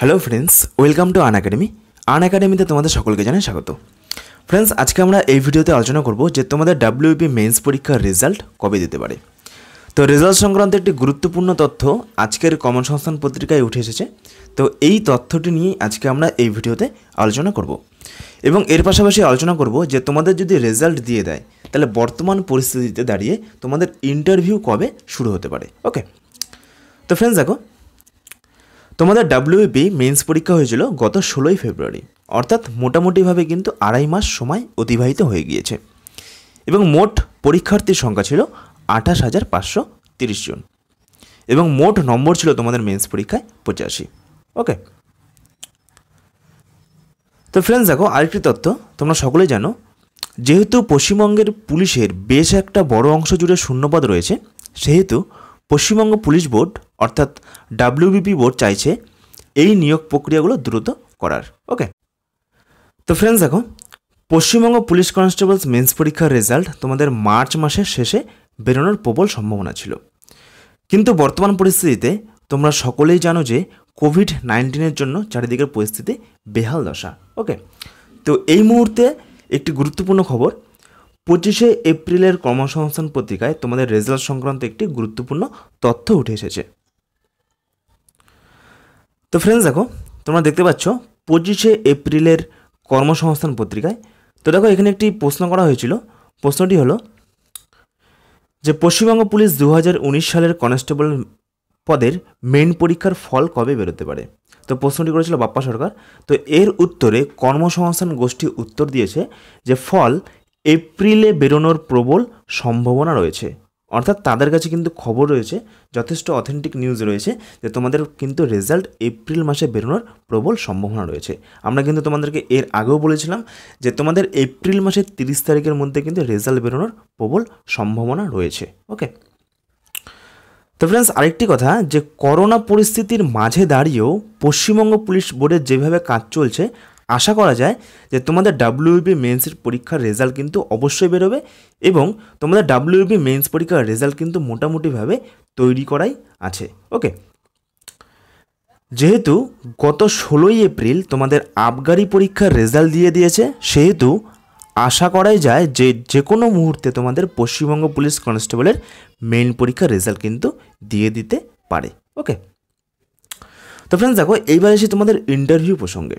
hello friends welcome to আন academy আন একাডেমিতে তোমাদের সকলকে জানাই স্বাগত ফ্রেন্ডস আজকে আমরা এই ভিডিওতে আলোচনা করব যে তোমাদের ডাব্লিউপি মেন্স e পরীক্ষার রেজাল্ট কবে দিতে পারে তো রেজাল্ট সংক্রান্ত একটি গুরুত্বপূর্ণ তথ্য আজকের কমন সংস্থান পত্রিকায় উঠে এসেছে তো এই তথ্যটি নিয়ে আজকে আমরা এই ভিডিওতে আলোচনা করব এবং এর পাশাপাশি আলোচনা করব যে তোমাদের যদি রেজাল্ট দিয়ে দেয় তাহলে বর্তমান পরিস্থিতিতে দাঁড়িয়ে তোমাদের ইন্টারভিউ কবে শুরু হতে পারে ওকে তো ফ্রেন্ডস দেখো তোমাদের ডাব্লিউবি মেন্স পরীক্ষা হয়েছিল গত ষোলোই ফেব্রুয়ারি অর্থাৎ মোটামুটিভাবে কিন্তু আড়াই মাস সময় অতিবাহিত হয়ে গিয়েছে এবং মোট পরীক্ষার্থীর সংখ্যা ছিল আঠাশ হাজার পাঁচশো তিরিশ জন এবং মোট নম্বর ছিল তোমাদের মেন্স পরীক্ষায় পঁচাশি ওকে তো ফ্রেন্ডস দেখো আরেকটি তথ্য তোমরা সকলে জানো যেহেতু পশ্চিমবঙ্গের পুলিশের বেশ একটা বড় অংশ জুড়ে শূন্যপদ রয়েছে সেহেতু পশ্চিমবঙ্গ পুলিশ বোর্ড অর্থাৎ ডাব্লিউবিপি বোর্ড চাইছে এই নিয়োগ প্রক্রিয়াগুলো দ্রুত করার ওকে তো ফ্রেন্ডস দেখো পশ্চিমবঙ্গ পুলিশ কনস্টেবলস মেন্স পরীক্ষার রেজাল্ট তোমাদের মার্চ মাসের শেষে বেরোনোর প্রবল সম্ভাবনা ছিল কিন্তু বর্তমান পরিস্থিতিতে তোমরা সকলেই জানো যে কোভিড নাইন্টিনের জন্য চারিদিকের পরিস্থিতি বেহাল দশা ওকে তো এই মুহূর্তে একটি গুরুত্বপূর্ণ খবর পঁচিশে এপ্রিলের কর্মসংস্থান পত্রিকায় তোমাদের রেজাল্ট সংক্রান্ত একটি গুরুত্বপূর্ণ তথ্য উঠে এসেছে তো ফ্রেন্ডস দেখো তোমরা দেখতে পাচ্ছ পঁচিশে এপ্রিলের কর্মসংস্থান পত্রিকায় তো দেখো এখানে একটি প্রশ্ন করা হয়েছিল প্রশ্নটি হলো যে পশ্চিমবঙ্গ পুলিশ দু সালের কনস্টেবল পদের মেন পরীক্ষার ফল কবে বেরোতে পারে তো প্রশ্নটি করেছিল বাপ্পা সরকার তো এর উত্তরে কর্মসংস্থান গোষ্ঠী উত্তর দিয়েছে যে ফল এপ্রিলে বেরোনোর প্রবল সম্ভাবনা রয়েছে অর্থাৎ তাদের কাছে কিন্তু খবর রয়েছে যথেষ্ট অথেন্টিক নিউজ রয়েছে যে তোমাদের কিন্তু রেজাল্ট এপ্রিল মাসে বেরোনোর প্রবল সম্ভাবনা রয়েছে আমরা কিন্তু তোমাদেরকে এর আগেও বলেছিলাম যে তোমাদের এপ্রিল মাসের তিরিশ তারিখের মধ্যে কিন্তু রেজাল্ট বেরোনোর প্রবল সম্ভাবনা রয়েছে ওকে তো ফ্রেন্ডস আরেকটি কথা যে করোনা পরিস্থিতির মাঝে দাঁড়িয়েও পশ্চিমবঙ্গ পুলিশ বোর্ডের যেভাবে কাজ চলছে আশা করা যায় যে তোমাদের ডাব্লিউবি মেন্সের e পরীক্ষার রেজাল্ট কিন্তু অবশ্যই বেরোবে এবং তোমাদের ডাব্লিউবি মেন্স e পরীক্ষার রেজাল্ট কিন্তু মোটামুটিভাবে তৈরি করাই আছে ওকে যেহেতু গত ষোলোই এপ্রিল তোমাদের আবগারি পরীক্ষার রেজাল্ট দিয়ে দিয়েছে সেহেতু আশা করাই যায় যে যে কোনো মুহূর্তে তোমাদের পশ্চিমবঙ্গ পুলিশ কনস্টেবলের মেইন পরীক্ষার রেজাল্ট কিন্তু দিয়ে দিতে পারে ওকে তো ফ্রেন্ডস দেখো এইবার এসে তোমাদের ইন্টারভিউ প্রসঙ্গে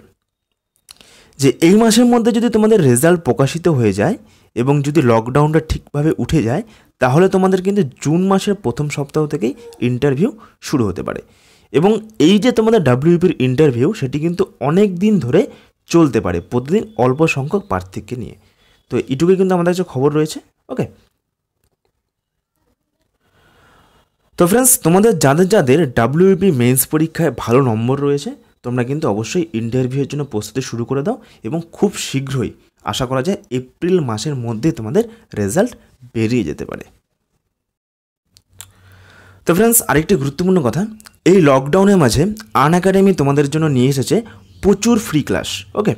যে এই মাসের মধ্যে যদি তোমাদের রেজাল্ট প্রকাশিত হয়ে যায় এবং যদি লকডাউনটা ঠিকভাবে উঠে যায় তাহলে তোমাদের কিন্তু জুন মাসের প্রথম সপ্তাহ থেকেই ইন্টারভিউ শুরু হতে পারে এবং এই যে তোমাদের ডাব্লিউপির e ইন্টারভিউ সেটি কিন্তু অনেক দিন ধরে চলতে পারে প্রতিদিন অল্প সংখ্যক পার্থক্যকে নিয়ে তো এটুকুই কিন্তু আমাদের কাছে খবর রয়েছে ওকে তো ফ্রেন্ডস তোমাদের যাদের যাদের ডাব্লিউপি মেন্স e পরীক্ষায় ভালো নম্বর রয়েছে তোমরা কিন্তু অবশ্যই ইন্টারভিউয়ের জন্য প্রস্তুতি শুরু করে দাও এবং খুব শীঘ্রই আশা করা যায় এপ্রিল মাসের মধ্যে তোমাদের রেজাল্ট বেরিয়ে যেতে পারে তো ফ্রেন্ডস আরেকটি গুরুত্বপূর্ণ কথা এই লকডাউনের মাঝে আন একাডেমি তোমাদের জন্য নিয়ে এসেছে প্রচুর ফ্রি ক্লাস ওকে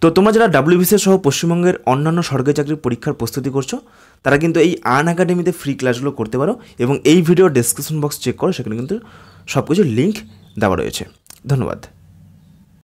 তো তোমরা যারা ডাব্লিউবিসি সহ পশ্চিমবঙ্গের অন্যান্য সরকারি চাকরির পরীক্ষার প্রস্তুতি করছো তারা কিন্তু এই আন একাডেমিতে ফ্রি ক্লাসগুলো করতে পারো এবং এই ভিডিও ডিসক্রিপশন বক্স চেক করো সেখানে কিন্তু সব কিছু লিঙ্ক দেওয়া রয়েছে धन्यवाद